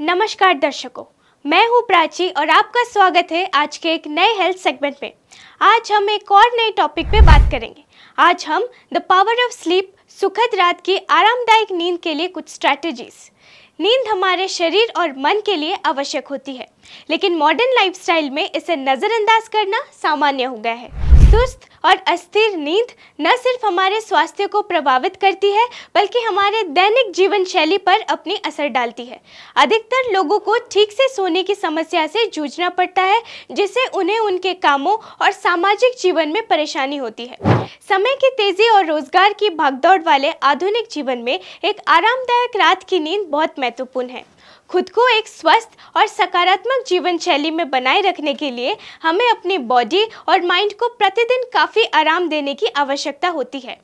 नमस्कार दर्शकों मैं हूं प्राची और आपका स्वागत है आज के एक नए हेल्थ सेगमेंट में आज हम एक और नए टॉपिक पे बात करेंगे आज हम द पावर ऑफ स्लीप सुखद रात की आरामदायक नींद के लिए कुछ स्ट्रैटेजीज नींद हमारे शरीर और मन के लिए आवश्यक होती है लेकिन मॉडर्न लाइफस्टाइल में इसे नज़रअंदाज करना सामान्य हो गया है सुस्त और अस्थिर नींद न सिर्फ हमारे स्वास्थ्य को प्रभावित करती है बल्कि हमारे दैनिक जीवन शैली पर अपनी असर डालती है अधिकतर लोगों को ठीक से सोने की समस्या से जूझना पड़ता है जिससे उन्हें उनके कामों और सामाजिक जीवन में परेशानी होती है समय की तेजी और रोजगार की भागदौड़ वाले आधुनिक जीवन में एक आरामदायक रात की नींद बहुत महत्वपूर्ण है खुद को एक स्वस्थ और सकारात्मक जीवन शैली में बनाए रखने के लिए हमें अपनी बॉडी और माइंड को प्रतिदिन काफ़ी आराम देने की आवश्यकता होती है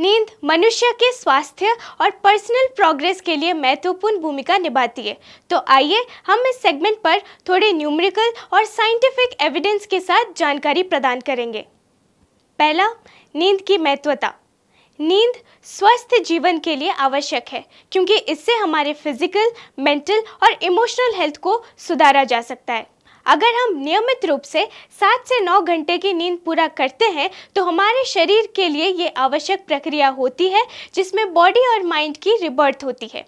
नींद मनुष्य के स्वास्थ्य और पर्सनल प्रोग्रेस के लिए महत्वपूर्ण भूमिका निभाती है तो आइए हम इस सेगमेंट पर थोड़े न्यूमेरिकल और साइंटिफिक एविडेंस के साथ जानकारी प्रदान करेंगे पहला नींद की महत्वता नींद स्वस्थ जीवन के लिए आवश्यक है क्योंकि इससे हमारे फिजिकल मेंटल और इमोशनल हेल्थ को सुधारा जा सकता है अगर हम नियमित रूप से सात से नौ घंटे की नींद पूरा करते हैं तो हमारे शरीर के लिए ये आवश्यक प्रक्रिया होती है जिसमें बॉडी और माइंड की रिबर्थ होती है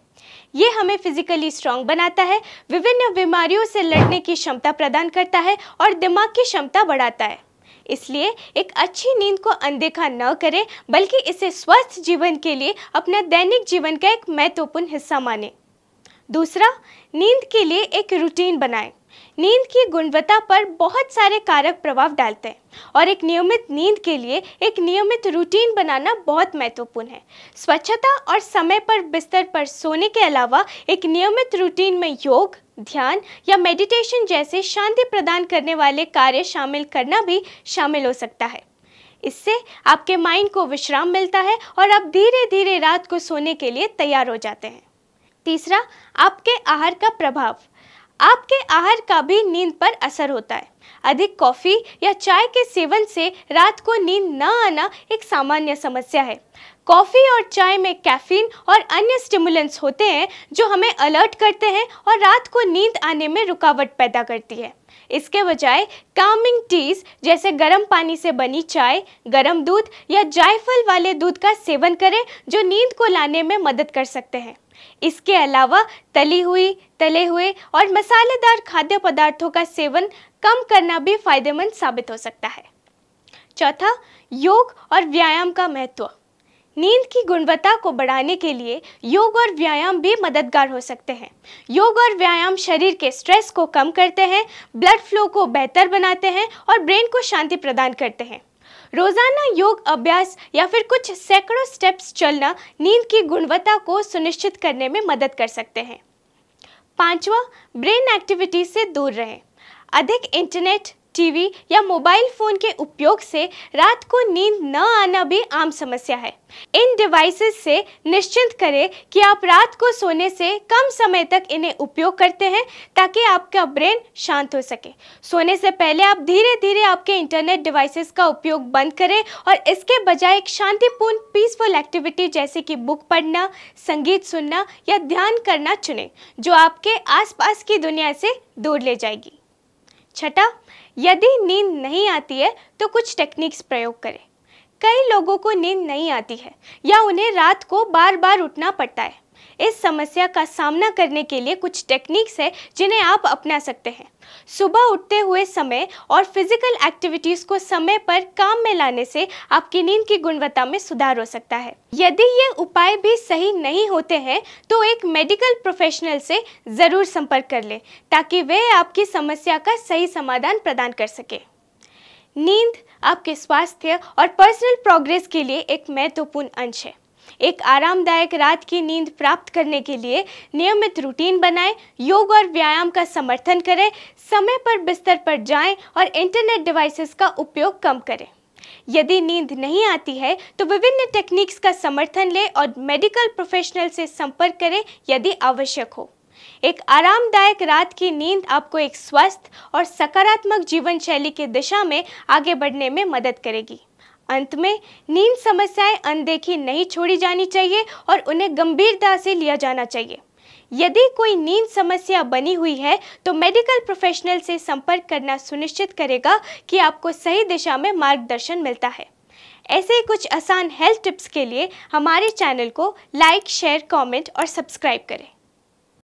ये हमें फिजिकली स्ट्रांग बनाता है विभिन्न बीमारियों से लड़ने की क्षमता प्रदान करता है और दिमाग की क्षमता बढ़ाता है इसलिए एक अच्छी नींद को अनदेखा न करें बल्कि इसे स्वस्थ जीवन के लिए अपना दैनिक जीवन का एक महत्वपूर्ण हिस्सा माने दूसरा नींद के लिए एक रूटीन बनाएं नींद की गुणवत्ता पर बहुत सारे कारक प्रभाव डालते हैं और एक नियमित नींद के लिए एक नियमित रूटीन बनाना बहुत महत्वपूर्ण है स्वच्छता और समय पर बिस्तर पर सोने के अलावा एक नियमित रूटीन में योग ध्यान या मेडिटेशन जैसे शांति प्रदान करने वाले कार्य शामिल करना भी शामिल हो सकता है इससे आपके माइंड को विश्राम मिलता है और आप धीरे धीरे रात को सोने के लिए तैयार हो जाते हैं तीसरा आपके आहार का प्रभाव आपके आहार का भी नींद पर असर होता है अधिक कॉफ़ी या चाय के सेवन से रात को नींद न आना एक सामान्य समस्या है कॉफ़ी और चाय में कैफीन और अन्य स्टिमुलेंट्स होते हैं जो हमें अलर्ट करते हैं और रात को नींद आने में रुकावट पैदा करती है इसके बजाय कामिंग टीज जैसे गर्म पानी से बनी चाय गर्म दूध या जायफल वाले दूध का सेवन करें जो नींद को लाने में मदद कर सकते हैं इसके अलावा तली हुई तले हुए और मसालेदार खाद्य पदार्थों का सेवन कम करना भी फायदेमंद साबित हो सकता है चौथा योग और व्यायाम का महत्व नींद की गुणवत्ता को बढ़ाने के लिए योग और व्यायाम भी मददगार हो सकते हैं योग और व्यायाम शरीर के स्ट्रेस को कम करते हैं ब्लड फ्लो को बेहतर बनाते हैं और ब्रेन को शांति प्रदान करते हैं रोज़ाना योग अभ्यास या फिर कुछ सैकड़ों स्टेप्स चलना नींद की गुणवत्ता को सुनिश्चित करने में मदद कर सकते हैं पांचवा ब्रेन एक्टिविटी से दूर रहें अधिक इंटरनेट टीवी या मोबाइल फ़ोन के उपयोग से रात को नींद न आना भी आम समस्या है इन डिवाइसेस से निश्चिंत करें कि आप रात को सोने से कम समय तक इन्हें उपयोग करते हैं ताकि आपका ब्रेन शांत हो सके सोने से पहले आप धीरे धीरे आपके इंटरनेट डिवाइसेस का उपयोग बंद करें और इसके बजाय एक शांतिपूर्ण पीसफुल एक्टिविटी जैसे कि बुक पढ़ना संगीत सुनना या ध्यान करना चुनें जो आपके आसपास की दुनिया से दूर ले जाएगी छठा यदि नींद नहीं आती है तो कुछ टेक्निक्स प्रयोग करें कई लोगों को नींद नहीं आती है या उन्हें रात को बार बार उठना पड़ता है इस समस्या का सामना करने के लिए कुछ टेक्निक्स है जिन्हें आप अपना सकते हैं सुबह उठते हुए समय और फिजिकल एक्टिविटीज़ को समय पर काम में लाने से आपकी नींद की गुणवत्ता में सुधार हो सकता है यदि ये उपाय भी सही नहीं होते हैं तो एक मेडिकल प्रोफेशनल से ज़रूर संपर्क कर लें ताकि वे आपकी समस्या का सही समाधान प्रदान कर सके नींद आपके स्वास्थ्य और पर्सनल प्रोग्रेस के लिए एक महत्वपूर्ण अंश है एक आरामदायक रात की नींद प्राप्त करने के लिए नियमित रूटीन बनाएं योग और व्यायाम का समर्थन करें समय पर बिस्तर पर जाएं और इंटरनेट डिवाइसेस का उपयोग कम करें यदि नींद नहीं आती है तो विभिन्न टेक्निक्स का समर्थन लें और मेडिकल प्रोफेशनल से संपर्क करें यदि आवश्यक हो एक आरामदायक रात की नींद आपको एक स्वस्थ और सकारात्मक जीवन शैली की दिशा में आगे बढ़ने में मदद करेगी अंत में नींद समस्याएं अनदेखी नहीं छोड़ी जानी चाहिए और उन्हें गंभीरता से लिया जाना चाहिए यदि कोई नींद समस्या बनी हुई है तो मेडिकल प्रोफेशनल से संपर्क करना सुनिश्चित करेगा कि आपको सही दिशा में मार्गदर्शन मिलता है ऐसे ही कुछ आसान हेल्थ टिप्स के लिए हमारे चैनल को लाइक शेयर कमेंट और सब्सक्राइब करें